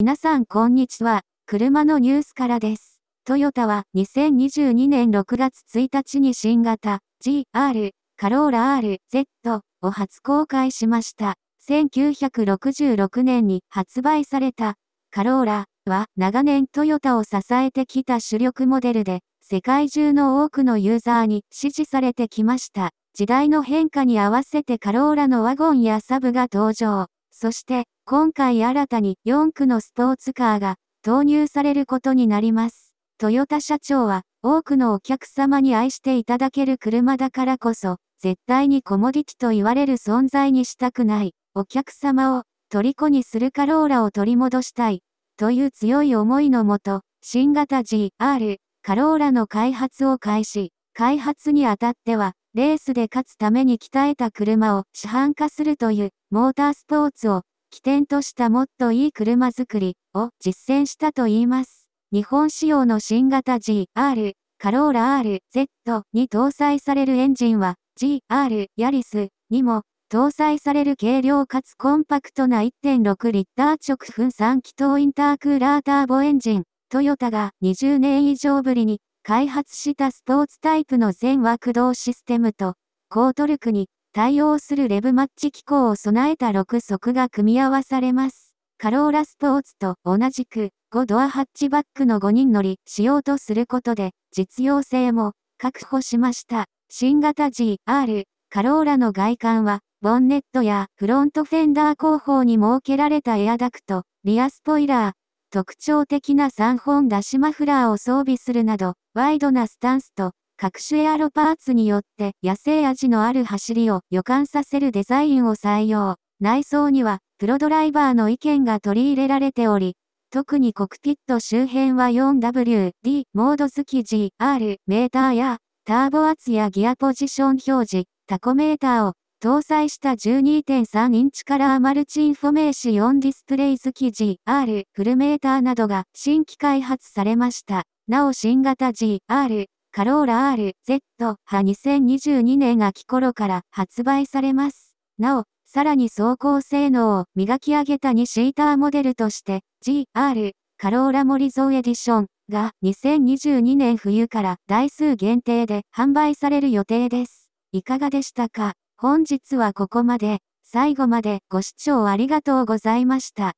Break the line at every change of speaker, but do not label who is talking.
皆さんこんにちは。車のニュースからです。トヨタは2022年6月1日に新型 GR カローラ RZ を初公開しました。1966年に発売されたカローラは長年トヨタを支えてきた主力モデルで世界中の多くのユーザーに支持されてきました。時代の変化に合わせてカローラのワゴンやサブが登場。そして今回新たに4区のスポーツカーが投入されることになります。トヨタ社長は、多くのお客様に愛していただける車だからこそ、絶対にコモディティと言われる存在にしたくない、お客様を、虜にするカローラを取り戻したい、という強い思いのもと、新型 GR、カローラの開発を開始、開発にあたっては、レースで勝つために鍛えた車を市販化するという、モータースポーツを起点としたもっといい車作りを実践したと言います。日本仕様の新型 GR、カローラ RZ に搭載されるエンジンは GR、ヤリスにも搭載される軽量かつコンパクトな1.6リッター直噴3気筒インタークーラーターボエンジン、トヨタが20年以上ぶりに開発したスポーツタイプの全枠動システムと、高トルクに対応するレブマッチ機構を備えた6足が組み合わされます。カローラスポーツと同じく5ドアハッチバックの5人乗りしようとすることで実用性も確保しました。新型 GR カローラの外観はボンネットやフロントフェンダー後方に設けられたエアダクト、リアスポイラー、特徴的な3本出しマフラーを装備するなど、ワイドなスタンスと各種エアロパーツによって野生味のある走りを予感させるデザインを採用。内装には、プロドライバーの意見が取り入れられており、特にコクピット周辺は 4WD モード付き GR メーターやターボ圧やギアポジション表示、タコメーターを搭載した12.3インチカラーマルチインフォメーションディスプレイ付き GR フルメーターなどが新規開発されました。なお新型 GR カローラ R、Z、派2022年秋頃から発売されます。なお、さらに走行性能を磨き上げた2シーターモデルとして、GR、カローラモリゾーエディションが2022年冬から台数限定で販売される予定です。いかがでしたか本日はここまで。最後までご視聴ありがとうございました。